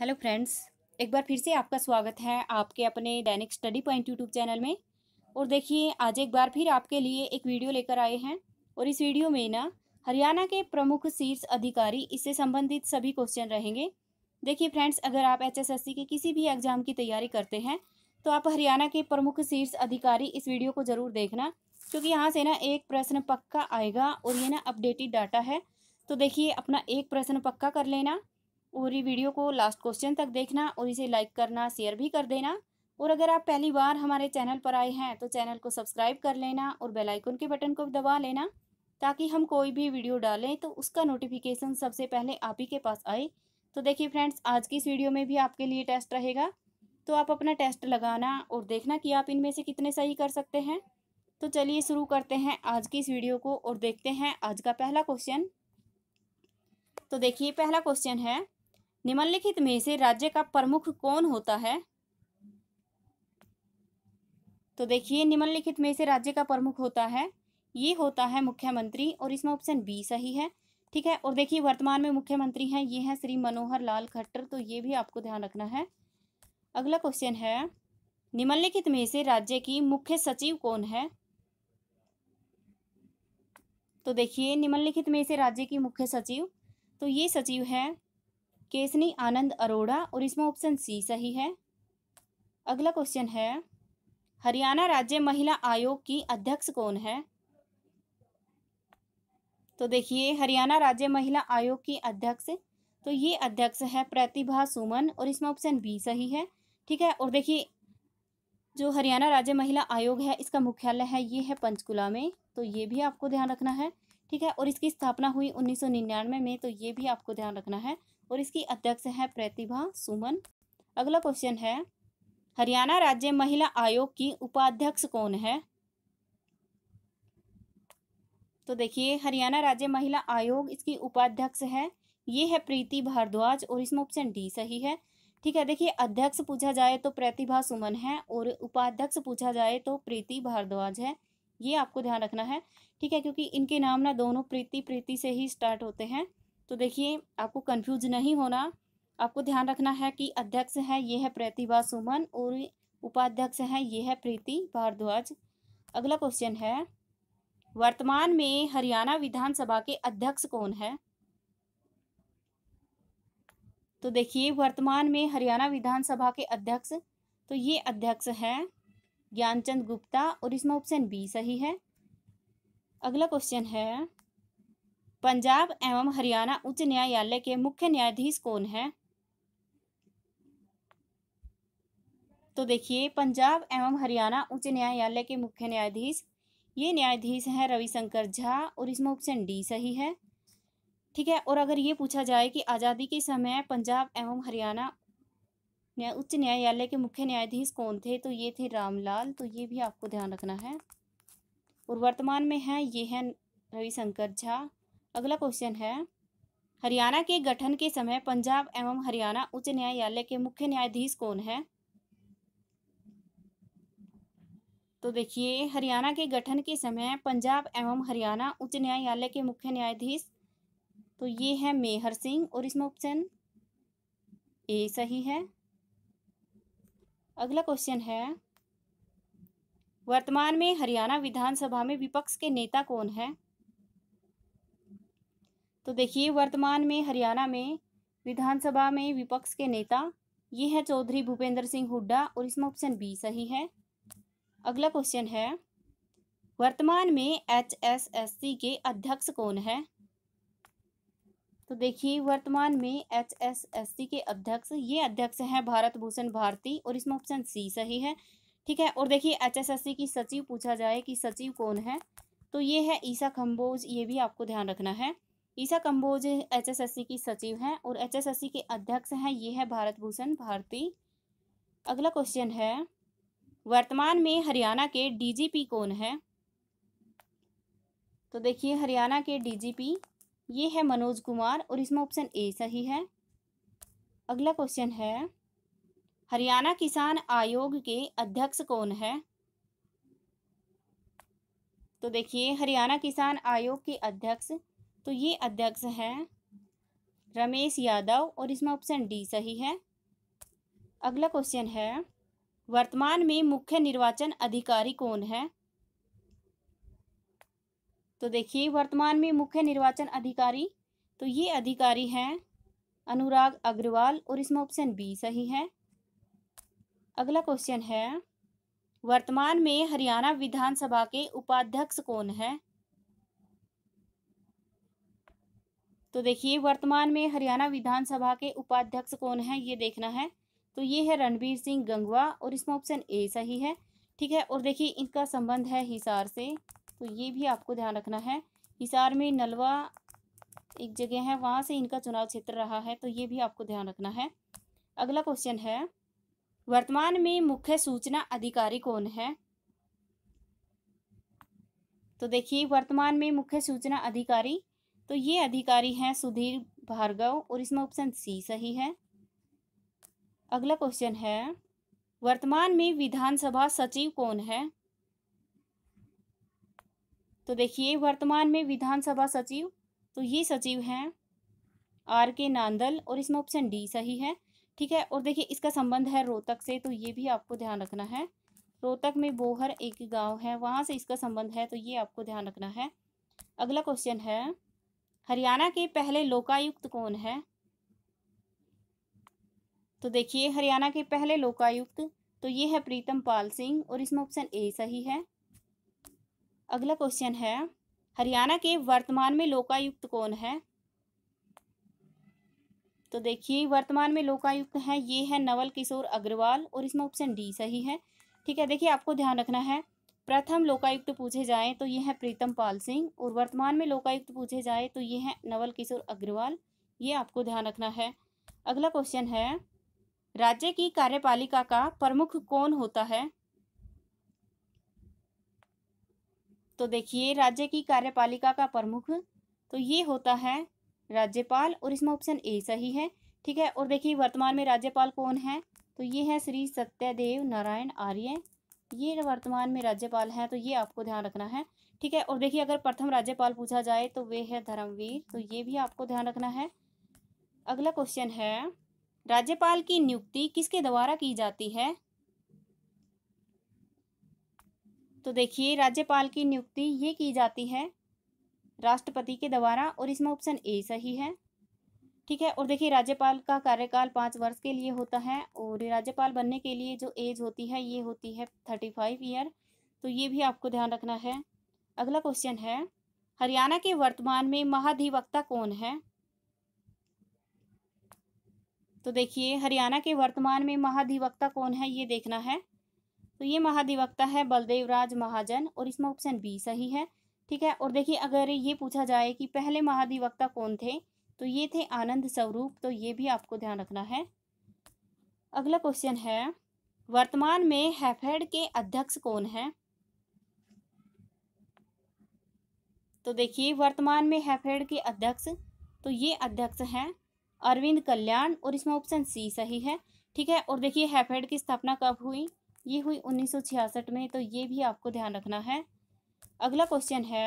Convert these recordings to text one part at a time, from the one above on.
hello friends एक बार फिर से आपका स्वागत है आपके अपने दैनिक स्टडी पॉइंट यूट्यूब चैनल में और देखिए आज एक बार फिर आपके लिए एक वीडियो लेकर आए हैं और इस वीडियो में ना हरियाणा के प्रमुख शीर्ष अधिकारी इससे संबंधित सभी क्वेश्चन रहेंगे देखिए फ्रेंड्स अगर आप एचएसएससी के किसी भी एग्ज़ाम की तैयारी करते हैं तो आप हरियाणा के प्रमुख शीर्ष अधिकारी इस वीडियो को ज़रूर देखना क्योंकि यहाँ से ना एक प्रश्न पक्का आएगा और ये ना अपडेटेड डाटा है तो देखिए अपना एक प्रश्न पक्का कर लेना पूरी वीडियो को लास्ट क्वेश्चन तक देखना और इसे लाइक करना शेयर भी कर देना और अगर आप पहली बार हमारे चैनल पर आए हैं तो चैनल को सब्सक्राइब कर लेना और बेल आइकन के बटन को दबा लेना ताकि हम कोई भी वीडियो डालें तो उसका नोटिफिकेशन सबसे पहले आप ही के पास आए तो देखिए फ्रेंड्स आज की इस वीडियो में भी आपके लिए टेस्ट रहेगा तो आप अपना टेस्ट लगाना और देखना कि आप इनमें से कितने सही कर सकते हैं तो चलिए शुरू करते हैं आज की इस वीडियो को और देखते हैं आज का पहला क्वेश्चन तो देखिए पहला क्वेश्चन है निम्नलिखित में से राज्य का प्रमुख कौन होता है तो देखिए निम्नलिखित में से राज्य का प्रमुख होता है ये होता है मुख्यमंत्री और इसमें ऑप्शन बी सही है ठीक है और देखिए वर्तमान में मुख्यमंत्री हैं ये हैं श्री मनोहर लाल खट्टर तो ये भी आपको ध्यान रखना है अगला क्वेश्चन है निम्नलिखित में से राज्य की मुख्य सचिव कौन है तो देखिए निम्नलिखित में से राज्य की मुख्य सचिव तो ये सचिव है केसनी आनंद अरोड़ा और इसमें ऑप्शन सी सही है अगला क्वेश्चन है हरियाणा राज्य महिला आयोग की अध्यक्ष कौन है तो देखिए हरियाणा राज्य महिला आयोग की अध्यक्ष तो ये अध्यक्ष है प्रतिभा सुमन और इसमें ऑप्शन बी सही है ठीक है और देखिए जो हरियाणा राज्य महिला आयोग है इसका मुख्यालय है ये है पंचकुला में तो ये भी आपको ध्यान रखना है ठीक है और इसकी स्थापना हुई 1999 में तो ये भी आपको ध्यान रखना है और इसकी अध्यक्ष है प्रतिभा सुमन अगला क्वेश्चन है हरियाणा राज्य महिला आयोग की उपाध्यक्ष कौन है तो देखिए हरियाणा राज्य महिला आयोग इसकी उपाध्यक्ष है ये है प्रीति भारद्वाज और इसमें ऑप्शन डी सही है ठीक है देखिए अध्यक्ष पूछा जाए तो प्रतिभा सुमन है और उपाध्यक्ष पूछा जाए तो प्रीति भारद्वाज है ये आपको ध्यान रखना है ठीक है क्योंकि इनके नाम ना दोनों प्रीति प्रीति से ही स्टार्ट होते हैं तो देखिए आपको कंफ्यूज नहीं होना आपको ध्यान रखना है कि अध्यक्ष है ये है प्रतिभा सुमन और उपाध्यक्ष है ये है प्रीति भारद्वाज अगला क्वेश्चन है वर्तमान में हरियाणा विधानसभा के अध्यक्ष कौन है तो देखिए वर्तमान में हरियाणा विधानसभा के अध्यक्ष तो ये अध्यक्ष है ज्ञानचंद गुप्ता और इसमें ऑप्शन बी सही है अगला क्वेश्चन है पंजाब एवं हरियाणा उच्च न्यायालय के मुख्य न्यायाधीश कौन है तो देखिए पंजाब एवं हरियाणा उच्च न्यायालय के मुख्य न्यायाधीश ये न्यायाधीश हैं रविशंकर झा और इसमें ऑप्शन डी सही है ठीक है और अगर ये पूछा जाए कि आज़ादी के समय पंजाब एवं हरियाणा न्या, उच्च न्यायालय के मुख्य न्यायाधीश कौन थे तो ये थे रामलाल तो ये भी आपको ध्यान रखना है और वर्तमान में हैं ये हैं रविशंकर झा अगला क्वेश्चन है हरियाणा के गठन के समय पंजाब एवं हरियाणा उच्च न्यायालय के मुख्य न्यायाधीश कौन है तो देखिए हरियाणा के गठन के समय पंजाब एवं हरियाणा उच्च न्यायालय के मुख्य न्यायाधीश तो ये है मेहर सिंह और इसमें ऑप्शन ए सही है अगला क्वेश्चन है वर्तमान में हरियाणा विधानसभा में विपक्ष के नेता कौन है तो देखिए वर्तमान में हरियाणा में विधानसभा में विपक्ष के नेता ये है चौधरी भूपेंद्र सिंह हुड्डा और इसमें ऑप्शन बी सही है अगला क्वेश्चन है वर्तमान में एच एस एस सी के अध्यक्ष कौन है तो देखिए वर्तमान में एच एस एस सी के अध्यक्ष ये अध्यक्ष हैं भारत भूषण भारती और इसमें ऑप्शन सी सही है ठीक है और देखिए एच एस एस सी की सचिव पूछा जाए कि सचिव कौन है तो ये है ईसा खम्बोज ये भी आपको ध्यान रखना है ईसा कंबोज एचएसएससी की सचिव हैं और एचएसएससी के अध्यक्ष हैं ये है भारत भूषण भारती अगला क्वेश्चन है वर्तमान में हरियाणा के डीजीपी कौन है तो देखिए हरियाणा के डीजीपी ये है मनोज कुमार और इसमें ऑप्शन ए सही है अगला क्वेश्चन है हरियाणा किसान आयोग के अध्यक्ष कौन है तो देखिए हरियाणा किसान आयोग के अध्यक्ष तो ये अध्यक्ष है रमेश यादव और इसमें ऑप्शन डी सही है अगला क्वेश्चन है वर्तमान में मुख्य निर्वाचन अधिकारी कौन है तो देखिए वर्तमान में मुख्य निर्वाचन अधिकारी तो ये अधिकारी हैं अनुराग अग्रवाल और इसमें ऑप्शन बी सही है अगला क्वेश्चन है वर्तमान में हरियाणा विधानसभा के उपाध्यक्ष कौन है तो देखिए वर्तमान में हरियाणा विधानसभा के उपाध्यक्ष कौन है ये देखना है तो ये है रणबीर सिंह गंगवा और इसमें ऑप्शन ए सही है ठीक है और देखिए इनका संबंध है हिसार से तो ये भी आपको ध्यान रखना है हिसार में नलवा एक जगह है वहाँ से इनका चुनाव क्षेत्र रहा है तो ये भी आपको ध्यान रखना है अगला क्वेश्चन है वर्तमान में मुख्य सूचना अधिकारी कौन है तो देखिए वर्तमान में मुख्य सूचना अधिकारी तो ये अधिकारी हैं सुधीर भार्गव और इसमें ऑप्शन सी सही है अगला क्वेश्चन है वर्तमान में विधानसभा सचिव कौन है तो देखिए वर्तमान में विधानसभा सचिव तो ये सचिव हैं आर के नांदल और इसमें ऑप्शन डी सही है ठीक है और देखिए इसका संबंध है रोहतक से तो ये भी आपको ध्यान रखना है रोहतक में बोहर एक गांव है वहां से इसका संबंध है तो ये आपको ध्यान रखना है अगला क्वेश्चन है हरियाणा के पहले लोकायुक्त कौन है तो देखिए हरियाणा के पहले लोकायुक्त तो ये है प्रीतम पाल सिंह और इसमें ऑप्शन ए सही है अगला क्वेश्चन है हरियाणा के वर्तमान में लोकायुक्त कौन है तो देखिए वर्तमान में लोकायुक्त हैं ये है नवल किशोर अग्रवाल और इसमें ऑप्शन डी सही है ठीक है देखिए आपको ध्यान रखना है प्रथम लोकायुक्त पूछे जाएं तो ये हैं प्रीतम पाल सिंह और वर्तमान में लोकायुक्त पूछे जाए तो ये हैं नवल किशोर अग्रवाल ये आपको ध्यान रखना है अगला क्वेश्चन है राज्य की कार्यपालिका का प्रमुख कौन होता है तो देखिए राज्य की कार्यपालिका का प्रमुख तो ये होता है राज्यपाल और इसमें ऑप्शन ए सही है ठीक है और देखिए वर्तमान में राज्यपाल कौन है तो ये है श्री सत्यदेव नारायण आर्य ये वर्तमान में राज्यपाल हैं तो ये आपको ध्यान रखना है ठीक है और देखिए अगर प्रथम राज्यपाल पूछा जाए तो वे है धर्मवीर तो ये भी आपको ध्यान रखना है अगला क्वेश्चन है राज्यपाल की नियुक्ति किसके द्वारा की जाती है तो देखिए राज्यपाल की नियुक्ति ये की जाती है राष्ट्रपति के द्वारा और इसमें ऑप्शन ए सही है ठीक है और देखिए राज्यपाल का कार्यकाल पाँच वर्ष के लिए होता है और राज्यपाल बनने के लिए जो एज होती है ये होती है थर्टी फाइव ईयर तो ये भी आपको ध्यान रखना है अगला क्वेश्चन है हरियाणा के वर्तमान में महाधिवक्ता कौन है तो देखिए हरियाणा के वर्तमान में महाधिवक्ता कौन है ये देखना है तो ये महाधिवक्ता है बलदेवराज महाजन और इसमें ऑप्शन बी सही है ठीक है और देखिए अगर ये पूछा जाए कि पहले महाधिवक्ता कौन थे तो ये थे आनंद स्वरूप तो ये भी आपको ध्यान रखना है अगला क्वेश्चन है वर्तमान में हैफेड के अध्यक्ष कौन है तो देखिए वर्तमान में हैफेड के अध्यक्ष तो ये अध्यक्ष हैं अरविंद कल्याण और इसमें ऑप्शन सी सही है ठीक है और देखिए हैफेड की स्थापना कब हुई ये हुई 1966 में तो ये भी आपको ध्यान रखना है अगला क्वेश्चन है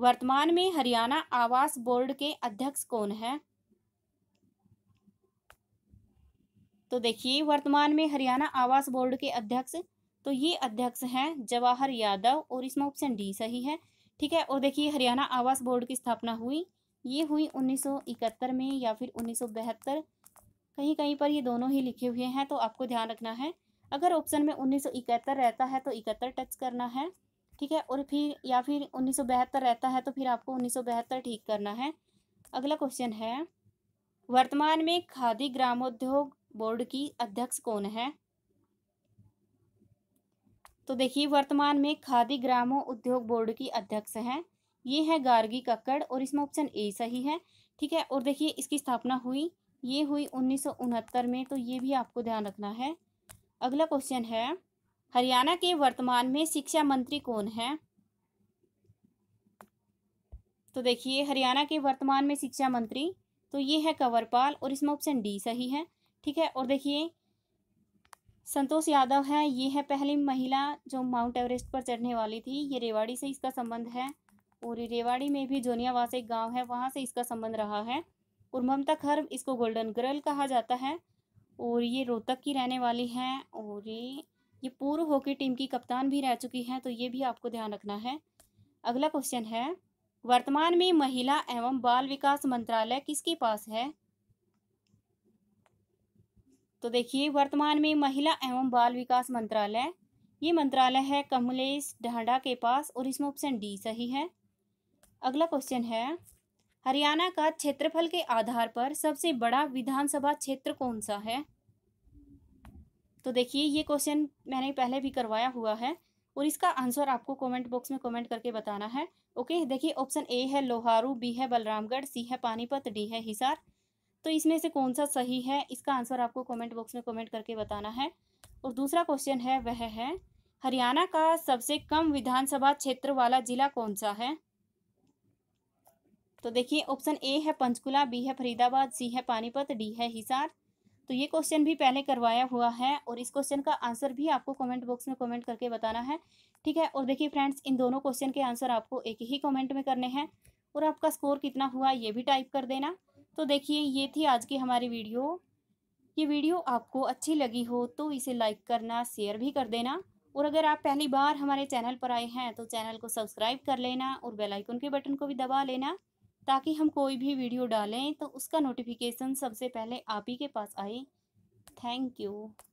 वर्तमान में हरियाणा आवास बोर्ड के अध्यक्ष कौन है तो देखिए वर्तमान में हरियाणा आवास बोर्ड के अध्यक्ष तो ये अध्यक्ष हैं जवाहर यादव और इसमें ऑप्शन डी सही है ठीक है और देखिए हरियाणा आवास बोर्ड की स्थापना हुई ये हुई 1971 में या फिर 1972 कहीं कहीं पर ये दोनों ही लिखे हुए हैं तो आपको ध्यान रखना है अगर ऑप्शन में 1971 रहता है तो इकहत्तर टच करना है ठीक है और फिर या फिर उन्नीस रहता है तो फिर आपको उन्नीस ठीक करना है अगला क्वेश्चन है वर्तमान में खादी ग्रामोद्योग बोर्ड की अध्यक्ष कौन है तो देखिए वर्तमान में खादी ग्रामो उद्योग बोर्ड की अध्यक्ष हैं ये है गार्गी कक्कड़ और इसमें ऑप्शन ए सही है ठीक है और देखिए इसकी स्थापना हुई ये हुई उन्नीस में तो ये भी आपको ध्यान रखना है अगला क्वेश्चन है हरियाणा के वर्तमान में शिक्षा मंत्री कौन है तो देखिए हरियाणा के वर्तमान में शिक्षा मंत्री तो ये है कंवरपाल और इसमें ऑप्शन डी सही है ठीक है और देखिए संतोष यादव है ये है पहली महिला जो माउंट एवरेस्ट पर चढ़ने वाली थी ये रेवाड़ी से इसका संबंध है और रेवाड़ी में भी जोनियावास एक गाँव है वहाँ से इसका संबंध रहा है और ममता खर्ब इसको गोल्डन गर्ल कहा जाता है और ये रोहतक की रहने वाली है और ये ये पूर्व हॉकी टीम की कप्तान भी रह चुकी हैं तो ये भी आपको ध्यान रखना है अगला क्वेश्चन है वर्तमान में महिला एवं बाल विकास मंत्रालय किसके पास है तो देखिए वर्तमान में महिला एवं बाल विकास मंत्रालय ये मंत्रालय है कमलेश ढांडा के पास और इसमें ऑप्शन डी सही है अगला क्वेश्चन है हरियाणा का क्षेत्रफल के आधार पर सबसे बड़ा विधानसभा क्षेत्र कौन सा है तो देखिए ये क्वेश्चन मैंने पहले भी करवाया हुआ है और इसका आंसर आपको कमेंट बॉक्स में कमेंट करके बताना है ओके देखिए ऑप्शन ए है लोहारू बी है बलरामगढ़ सी है पानीपत डी है हिसार तो इसमें से कौन सा सही है इसका आंसर आपको कमेंट बॉक्स में कमेंट करके बताना है और दूसरा क्वेश्चन है वह है हरियाणा का सबसे कम विधानसभा क्षेत्र वाला जिला कौन सा है तो देखिए ऑप्शन ए है पंचकुला बी है फरीदाबाद सी है पानीपत डी है हिसार तो ये क्वेश्चन भी पहले करवाया हुआ है और इस क्वेश्चन का आंसर भी आपको कमेंट बॉक्स में कमेंट करके बताना है ठीक है और देखिए फ्रेंड्स इन दोनों क्वेश्चन के आंसर आपको एक ही कमेंट में करने हैं और आपका स्कोर कितना हुआ ये भी टाइप कर देना तो देखिए ये थी आज की हमारी वीडियो ये वीडियो आपको अच्छी लगी हो तो इसे लाइक करना शेयर भी कर देना और अगर आप पहली बार हमारे चैनल पर आए हैं तो चैनल को सब्सक्राइब कर लेना और बेलाइकन के बटन को भी दबा लेना ताकि हम कोई भी वीडियो डालें तो उसका नोटिफिकेशन सबसे पहले आप ही के पास आए थैंक यू